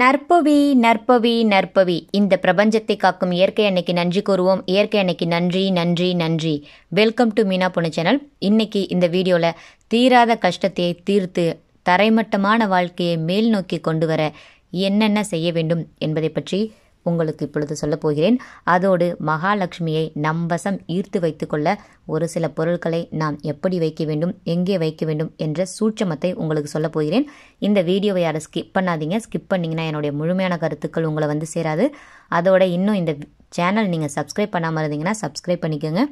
நற்பவி நற்பவி நற்பவி இந்த பிரபஞ்சத்தை காக்கும் இயற்கை அன்னைக்கு நன்றி கூறுவோம் இயற்கை அன்னைக்கு நன்றி நன்றி நன்றி வெல்கம் டு மீனா பொண்ணு சேனல் இன்னைக்கு இந்த வீடியோவில் தீராத கஷ்டத்தை தீர்த்து தரைமட்டமான வாழ்க்கையை மேல் நோக்கி கொண்டு வர என்னென்ன செய்ய வேண்டும் என்பதை பற்றி உங்களுக்கு இப்பொழுது சொல்லப் போகிறேன் அதோடு மகாலட்சுமியை நம் வசம் ஈர்த்து வைத்துக்கொள்ள ஒரு சில பொருட்களை நாம் எப்படி வைக்க வேண்டும் எங்கே வைக்க வேண்டும் என்ற சூட்சமத்தை உங்களுக்கு சொல்ல போகிறேன் இந்த வீடியோவை யாரும் ஸ்கிப் பண்ணாதீங்க ஸ்கிப் பண்ணிங்கன்னா என்னுடைய முழுமையான கருத்துக்கள் உங்களை வந்து சேராது அதோட இன்னும் இந்த சேனல் நீங்கள் சப்ஸ்கிரைப் பண்ணாமல் இருந்தீங்கன்னா சப்ஸ்கிரைப் பண்ணிக்கோங்க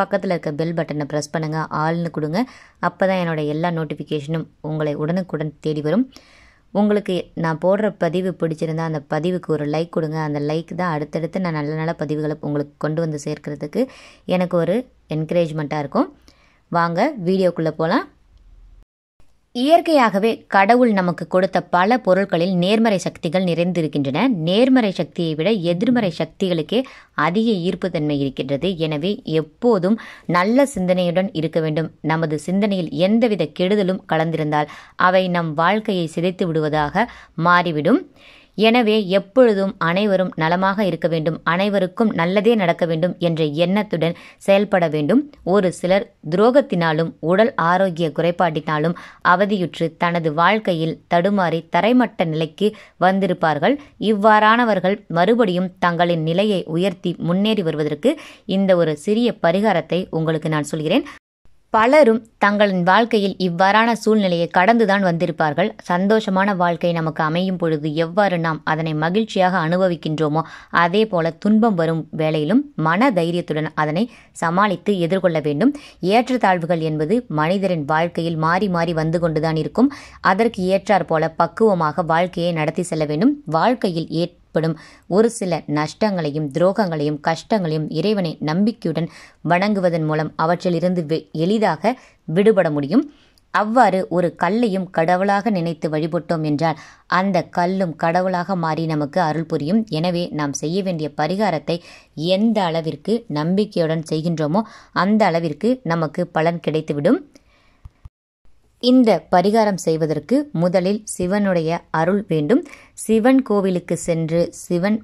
பக்கத்தில் இருக்க பெல் பட்டனை ப்ரெஸ் பண்ணுங்கள் ஆள்னு கொடுங்க அப்போ தான் என்னோடய எல்லா நோட்டிஃபிகேஷனும் உங்களை உடனுக்குடன் தேடி வரும் உங்களுக்கு நான் போடுற பதிவு பிடிச்சிருந்தா அந்த பதிவுக்கு ஒரு லைக் கொடுங்க அந்த லைக் தான் அடுத்தடுத்து நான் நல்ல நல்ல பதிவுகளை உங்களுக்கு கொண்டு வந்து சேர்க்கிறதுக்கு எனக்கு ஒரு என்கரேஜ்மெண்ட்டாக இருக்கும் வாங்க வீடியோக்குள்ளே போகலாம் இயற்கையாகவே கடவுள் நமக்கு கொடுத்த பல பொருட்களில் நேர்மறை சக்திகள் நிறைந்திருக்கின்றன நேர்மறை சக்தியை விட எதிர்மறை சக்திகளுக்கே அதிக ஈர்ப்பு தன்மை இருக்கின்றது எனவே எப்போதும் நல்ல சிந்தனையுடன் இருக்க வேண்டும் நமது சிந்தனையில் எந்தவித கெடுதலும் கலந்திருந்தால் அவை நம் வாழ்க்கையை சிதைத்து விடுவதாக மாறிவிடும் எனவே எப்பொழுதும் அனைவரும் நலமாக இருக்க வேண்டும் அனைவருக்கும் நல்லதே நடக்க வேண்டும் என்ற எண்ணத்துடன் செயல்பட வேண்டும் ஒரு சிலர் துரோகத்தினாலும் உடல் ஆரோக்கிய குறைபாட்டினாலும் அவதியுற்று தனது வாழ்க்கையில் தடுமாறி தரைமட்ட நிலைக்கு வந்திருப்பார்கள் இவ்வாறானவர்கள் மறுபடியும் தங்களின் நிலையை உயர்த்தி முன்னேறி வருவதற்கு இந்த ஒரு சிறிய பரிகாரத்தை உங்களுக்கு நான் சொல்கிறேன் பலரும் தங்களின் வாழ்க்கையில் இவ்வாறான சூழ்நிலையை கடந்துதான் வந்திருப்பார்கள் சந்தோஷமான வாழ்க்கை நமக்கு அமையும் பொழுது எவ்வாறு நாம் அதனை மகிழ்ச்சியாக அனுபவிக்கின்றோமோ அதே போல துன்பம் வரும் வேளையிலும் மன தைரியத்துடன் அதனை சமாளித்து எதிர்கொள்ள வேண்டும் ஏற்றத்தாழ்வுகள் என்பது மனிதரின் வாழ்க்கையில் மாறி மாறி வந்து கொண்டுதான் இருக்கும் அதற்கு ஏற்றாற் போல பக்குவமாக வாழ்க்கையை நடத்தி செல்ல வேண்டும் வாழ்க்கையில் ஏ ஏற்படும் ஒரு சில நஷ்டங்களையும் துரோகங்களையும் கஷ்டங்களையும் இறைவனை நம்பிக்கையுடன் வணங்குவதன் மூலம் அவற்றிலிருந்து எளிதாக விடுபட முடியும் அவ்வாறு ஒரு கல்லையும் கடவுளாக நினைத்து வழிபட்டோம் என்றால் அந்த கல்லும் கடவுளாக மாறி நமக்கு அருள் புரியும் எனவே நாம் செய்ய வேண்டிய பரிகாரத்தை எந்த அளவிற்கு நம்பிக்கையுடன் செய்கின்றோமோ அந்த அளவிற்கு நமக்கு பலன் கிடைத்துவிடும் இந்த பரிகாரம் செய்வதற்கு முதலில் சிவனுடைய அருள் வேண்டும் சிவன் கோவிலுக்கு சென்று சிவன்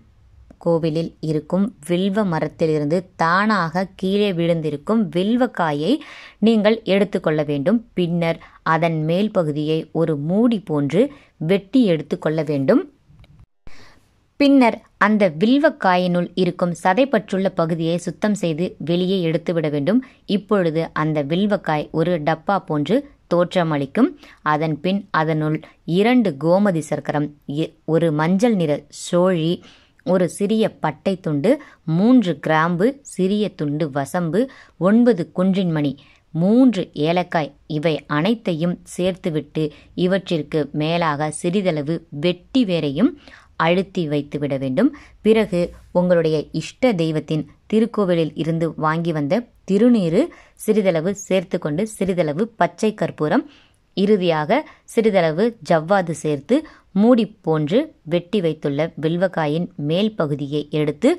கோவிலில் இருக்கும் வில்வ மரத்திலிருந்து தானாக கீழே விழுந்திருக்கும் வில்வக்காயை நீங்கள் எடுத்துக்கொள்ள வேண்டும் பின்னர் அதன் மேல் பகுதியை ஒரு மூடி போன்று வெட்டி எடுத்துக்கொள்ள வேண்டும் பின்னர் அந்த வில்வக்காயினுள் இருக்கும் சதைப்பற்றுள்ள பகுதியை சுத்தம் செய்து வெளியே எடுத்துவிட வேண்டும் இப்பொழுது அந்த வில்வக்காய் ஒரு டப்பா போன்று தோற்றமளிக்கும் அதன் பின் அதனுள் இரண்டு கோமதி சர்க்கரம் ஒரு மஞ்சள் நிற சோழி ஒரு சிறிய பட்டை துண்டு மூன்று கிராம்பு சிறிய துண்டு வசம்பு ஒன்பது குன்றின்மணி மூன்று ஏலக்காய் இவை அனைத்தையும் சேர்த்துவிட்டு இவற்றிற்கு மேலாக சிறிதளவு வெட்டி வேரையும் அழுத்தி வைத்து விட வேண்டும் பிறகு உங்களுடைய இஷ்ட தெய்வத்தின் திருக்கோவிலில் இருந்து வாங்கி வந்த திருநீரு சிறிதளவு சேர்த்து கொண்டு சிறிதளவு பச்சை கற்பூரம் இறுதியாக சிறிதளவு ஜவ்வாது சேர்த்து மூடி போன்று வெட்டி வைத்துள்ள வில்வக்காயின் மேல் பகுதியை எடுத்து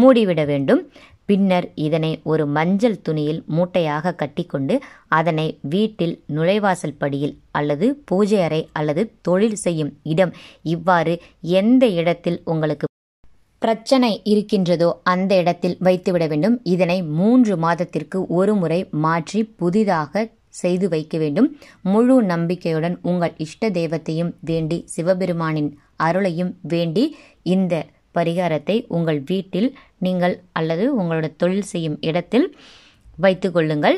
மூடிவிட வேண்டும் பின்னர் இதனை ஒரு மஞ்சள் துணியில் மூட்டையாக கட்டிக்கொண்டு அதனை வீட்டில் நுழைவாசல் படியில் அல்லது பூஜை அறை அல்லது தொழில் செய்யும் இடம் இவ்வாறு எந்த இடத்தில் உங்களுக்கு பிரச்சனை இருக்கின்றதோ அந்த இடத்தில் வைத்துவிட வேண்டும் இதனை மூன்று மாதத்திற்கு ஒரு முறை மாற்றி புதிதாக செய்து வைக்க வேண்டும் முழு நம்பிக்கையுடன் உங்கள் இஷ்ட தெய்வத்தையும் வேண்டி சிவபெருமானின் அருளையும் வேண்டி இந்த பரிகாரத்தை உங்கள் வீட்டில் நீங்கள் அல்லது உங்களோட தொழில் செய்யும் இடத்தில் வைத்து கொள்ளுங்கள்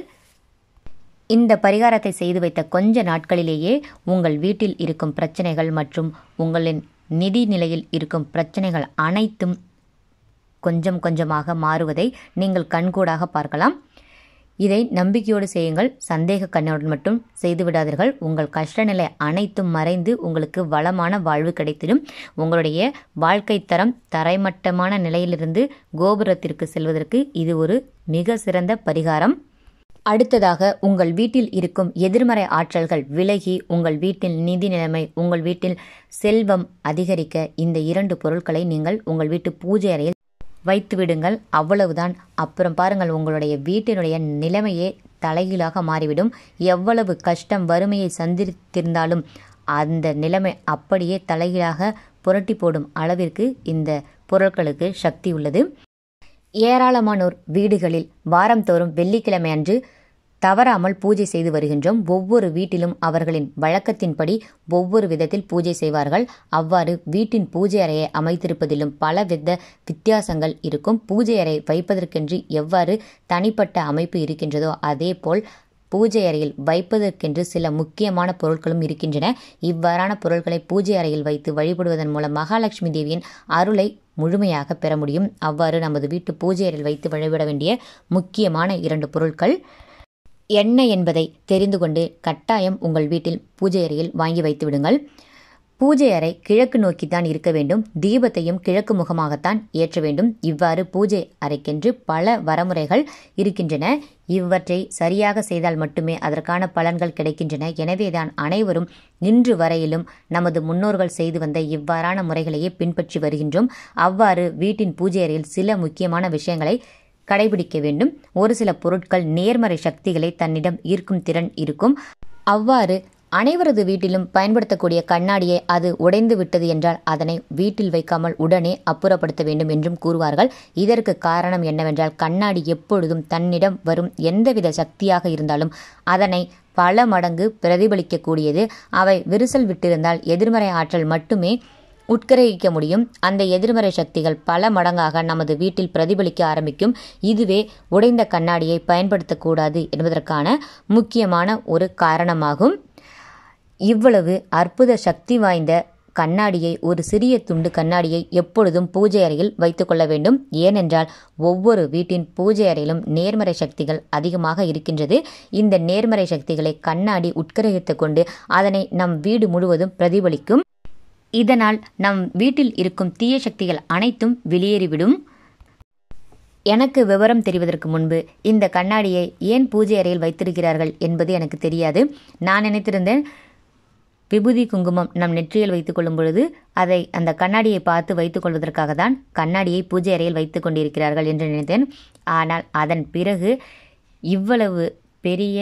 இந்த பரிகாரத்தை செய்து வைத்த கொஞ்ச நாட்களிலேயே உங்கள் வீட்டில் இருக்கும் பிரச்சனைகள் மற்றும் உங்களின் நிதி நிலையில் இருக்கும் பிரச்சனைகள் அனைத்தும் கொஞ்சம் கொஞ்சமாக மாறுவதை நீங்கள் கண்கூடாக பார்க்கலாம் இதை நம்பிக்கையோடு செய்யுங்கள் சந்தேக கண்ணோடு மட்டும் செய்து விடாதீர்கள் உங்கள் கஷ்ட நிலை அனைத்தும் மறைந்து உங்களுக்கு வளமான வாழ்வு கிடைத்திடும் உங்களுடைய வாழ்க்கை தரம் தரைமட்டமான நிலையிலிருந்து கோபுரத்திற்கு செல்வதற்கு இது ஒரு மிக சிறந்த பரிகாரம் அடுத்ததாக உங்கள் வீட்டில் இருக்கும் எதிர்மறை ஆற்றல்கள் விலகி உங்கள் வீட்டில் நிதி நிலைமை உங்கள் வீட்டில் செல்வம் அதிகரிக்க இந்த இரண்டு பொருட்களை நீங்கள் உங்கள் வீட்டு பூஜை அறையில் வைத்து விடுங்கள் அவ்வளவுதான் அப்புறம் பாருங்கள் உங்களுடைய வீட்டினுடைய நிலைமையே தலைகீழாக மாறிவிடும் எவ்வளவு கஷ்டம் வறுமையை சந்தித்திருந்தாலும் அந்த நிலைமை அப்படியே தலைகீழாக புரட்டி போடும் அளவிற்கு இந்த பொருட்களுக்கு சக்தி உள்ளது ஏராளமானோர் வீடுகளில் வாரந்தோறும் வெள்ளிக்கிழமை அன்று தவறாமல் பூஜை செய்து வருகின்றோம் ஒவ்வொரு வீட்டிலும் அவர்களின் வழக்கத்தின்படி ஒவ்வொரு விதத்தில் பூஜை செய்வார்கள் அவ்வாறு வீட்டின் பூஜை அறையை அமைத்திருப்பதிலும் பலவித வித்தியாசங்கள் இருக்கும் பூஜை அறை வைப்பதற்கென்று எவ்வாறு தனிப்பட்ட அமைப்பு இருக்கின்றதோ அதேபோல் பூஜை அறையில் வைப்பதற்கென்று சில முக்கியமான பொருட்களும் இருக்கின்றன இவ்வாறான பொருட்களை பூஜை அறையில் வைத்து வழிபடுவதன் மூலம் மகாலட்சுமி தேவியின் அருளை முழுமையாக பெற முடியும் அவ்வாறு நமது வீட்டு பூஜை அறையில் வைத்து வழிபட வேண்டிய முக்கியமான இரண்டு பொருட்கள் என்ன என்பதை தெரிந்து கொண்டு கட்டாயம் உங்கள் வீட்டில் பூஜை அறையில் வாங்கி வைத்து விடுங்கள் பூஜை அறை கிழக்கு நோக்கித்தான் இருக்க வேண்டும் தீபத்தையும் கிழக்கு முகமாகத்தான் ஏற்ற வேண்டும் இவ்வாறு பூஜை அறைக்கென்று பல வரமுறைகள் இருக்கின்றன இவற்றை சரியாக செய்தால் மட்டுமே அதற்கான பலன்கள் கிடைக்கின்றன எனவேதான் அனைவரும் இன்று வரையிலும் நமது முன்னோர்கள் செய்து வந்த இவ்வாறான முறைகளையே பின்பற்றி வருகின்றோம் அவ்வாறு வீட்டின் பூஜை அறையில் சில முக்கியமான விஷயங்களை கடைபிடிக்க வேண்டும் ஒரு சில பொருட்கள் நேர்மறை சக்திகளை தன்னிடம் ஈர்க்கும் திறன் இருக்கும் அவ்வாறு அனைவரது வீட்டிலும் பயன்படுத்தக்கூடிய கண்ணாடியை அது உடைந்து விட்டது என்றால் அதனை வீட்டில் வைக்காமல் உடனே அப்புறப்படுத்த வேண்டும் என்றும் கூறுவார்கள் இதற்கு காரணம் என்னவென்றால் கண்ணாடி எப்பொழுதும் தன்னிடம் வரும் எந்தவித சக்தியாக இருந்தாலும் அதனை பல மடங்கு பிரதிபலிக்கக்கூடியது அவை விரிசல் விட்டிருந்தால் எதிர்மறை ஆற்றல் மட்டுமே உட்கிரகிக்க முடியும் அந்த எதிர்மறை சக்திகள் பல மடங்காக நமது வீட்டில் பிரதிபலிக்க ஆரம்பிக்கும் இதுவே உடைந்த கண்ணாடியை பயன்படுத்தக்கூடாது என்பதற்கான முக்கியமான ஒரு காரணமாகும் இவ்வளவு அற்புத சக்தி வாய்ந்த கண்ணாடியை ஒரு சிறிய துண்டு கண்ணாடியை எப்பொழுதும் பூஜை அறையில் வைத்துக்கொள்ள வேண்டும் ஏனென்றால் ஒவ்வொரு வீட்டின் பூஜை அறையிலும் நேர்மறை சக்திகள் அதிகமாக இருக்கின்றது இந்த நேர்மறை சக்திகளை கண்ணாடி உட்கிரகித்து கொண்டு அதனை நம் வீடு முழுவதும் பிரதிபலிக்கும் இதனால் நம் வீட்டில் இருக்கும் தீய சக்திகள் அனைத்தும் வெளியேறிவிடும் எனக்கு விவரம் தெரிவதற்கு முன்பு இந்த கண்ணாடியை ஏன் பூஜை அறையில் வைத்திருக்கிறார்கள் என்பது எனக்கு தெரியாது நான் நினைத்திருந்தேன் விபூதி குங்குமம் நம் நெற்றியில் வைத்துக்கொள்ளும் பொழுது அதை அந்த கண்ணாடியை பார்த்து வைத்துக்கொள்வதற்காக தான் கண்ணாடியை பூஜை அறையில் வைத்து கொண்டிருக்கிறார்கள் என்று நினைத்தேன் ஆனால் அதன் பிறகு இவ்வளவு பெரிய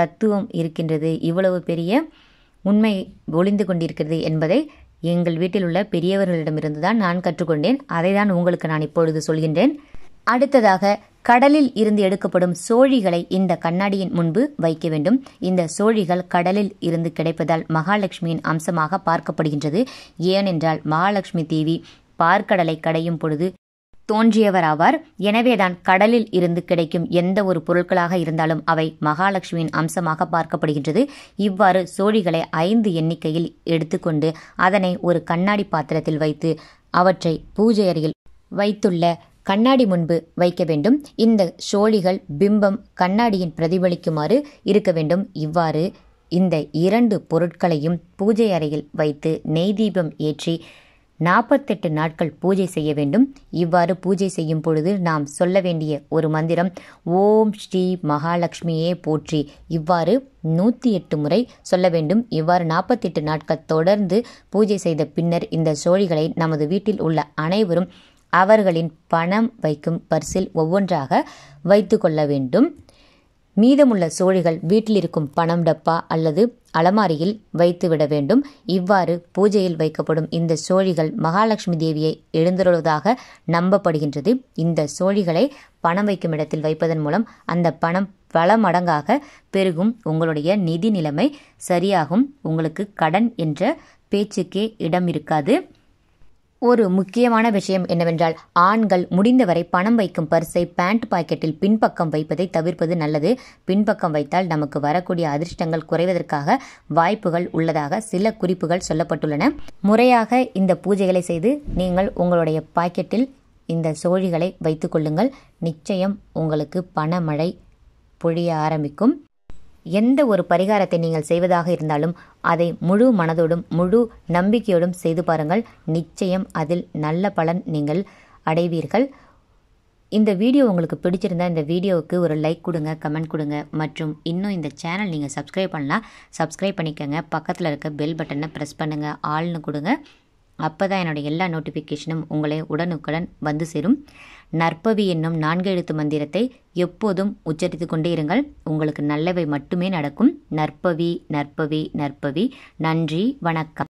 தத்துவம் இருக்கின்றது இவ்வளவு பெரிய உண்மை ஒளிந்து கொண்டிருக்கிறது என்பதை எங்கள் வீட்டில் உள்ள பெரியவர்களிடமிருந்து தான் நான் கற்றுக்கொண்டேன் அதை தான் உங்களுக்கு நான் இப்பொழுது சொல்கின்றேன் அடுத்ததாக கடலில் இருந்து எடுக்கப்படும் சோழிகளை இந்த கண்ணாடியின் முன்பு வைக்க வேண்டும் இந்த சோழிகள் கடலில் இருந்து கிடைப்பதால் மகாலட்சுமியின் அம்சமாக பார்க்கப்படுகின்றது ஏனென்றால் மகாலட்சுமி தேவி பார்க்கடலை கடையும் பொழுது தோன்றியவர் ஆவார் எனவேதான் கடலில் இருந்து கிடைக்கும் எந்த ஒரு பொருட்களாக இருந்தாலும் அவை மகாலட்சுமியின் அம்சமாக பார்க்கப்படுகின்றது இவ்வாறு சோழிகளை ஐந்து எண்ணிக்கையில் எடுத்துக்கொண்டு அதனை ஒரு கண்ணாடி பாத்திரத்தில் வைத்து அவற்றை பூஜை அறையில் வைத்துள்ள கண்ணாடி முன்பு வைக்க வேண்டும் இந்த சோழிகள் பிம்பம் கண்ணாடியின் பிரதிபலிக்குமாறு இருக்க வேண்டும் இவ்வாறு இந்த இரண்டு பொருட்களையும் பூஜை அறையில் வைத்து நெய் தீபம் ஏற்றி நாற்பத்தெட்டு நாட்கள் பூஜை செய்ய வேண்டும் இவ்வாறு பூஜை செய்யும் பொழுது நாம் சொல்ல வேண்டிய ஒரு மந்திரம் ஓம் ஸ்ரீ மகாலட்சுமியே போற்றி இவ்வாறு நூற்றி எட்டு முறை சொல்ல வேண்டும் இவ்வாறு நாற்பத்தெட்டு நாட்கள் தொடர்ந்து பூஜை செய்த பின்னர் இந்த சோழிகளை நமது வீட்டில் உள்ள அனைவரும் அவர்களின் பணம் வைக்கும் பர்சில் ஒவ்வொன்றாக வைத்து கொள்ள வேண்டும் மீதமுள்ள சோழிகள் வீட்டில் இருக்கும் பணம் டப்பா அல்லது அலமாரியில் வைத்துவிட வேண்டும் இவ்வாறு பூஜையில் வைக்கப்படும் இந்த சோழிகள் மகாலட்சுமி தேவியை எழுந்தருள்வதாக நம்பப்படுகின்றது இந்த சோழிகளை பணம் வைக்கும் இடத்தில் வைப்பதன் மூலம் அந்த பணம் பல மடங்காக பெருகும் உங்களுடைய நிதி நிலைமை சரியாகும் உங்களுக்கு கடன் என்ற பேச்சுக்கே இடம் இருக்காது ஒரு முக்கியமான விஷயம் என்னவென்றால் ஆண்கள் முடிந்தவரை பணம் வைக்கும் பர்ஸை பேண்ட் பாக்கெட்டில் பின்பக்கம் வைப்பதை தவிர்ப்பது நல்லது பின்பக்கம் வைத்தால் நமக்கு வரக்கூடிய அதிர்ஷ்டங்கள் குறைவதற்காக வாய்ப்புகள் உள்ளதாக சில குறிப்புகள் சொல்லப்பட்டுள்ளன முறையாக இந்த பூஜைகளை செய்து நீங்கள் உங்களுடைய பாக்கெட்டில் இந்த சோழிகளை வைத்துக்கொள்ளுங்கள் நிச்சயம் உங்களுக்கு பணமழை பொழிய ஆரம்பிக்கும் எந்த ஒரு பரிகாரத்தை நீங்கள் செய்வதாக இருந்தாலும் அதை முழு மனதோடும் முழு நம்பிக்கையோடும் செய்து பாருங்கள் நிச்சயம் அதில் நல்ல பலன் நீங்கள் அடைவீர்கள் இந்த வீடியோ உங்களுக்கு பிடிச்சிருந்தால் இந்த வீடியோவுக்கு ஒரு லைக் கொடுங்க கமெண்ட் கொடுங்க மற்றும் இன்னும் இந்த சேனல் நீங்கள் சப்ஸ்கிரைப் பண்ணலாம் சப்ஸ்கிரைப் பண்ணிக்கோங்க பக்கத்தில் இருக்க பெல் பட்டனை ப்ரெஸ் பண்ணுங்கள் ஆள்னு கொடுங்க அப்போ தான் எல்லா நோட்டிஃபிகேஷனும் உங்களை உடனுக்குடன் வந்து சேரும் நற்பவி என்னும் நான்கு எழுத்து மந்திரத்தை எப்போதும் உச்சரித்து கொண்டே இருங்கள் உங்களுக்கு நல்லவை மட்டுமே நடக்கும் நற்பவி நற்பவி நற்பவி நன்றி வணக்கம்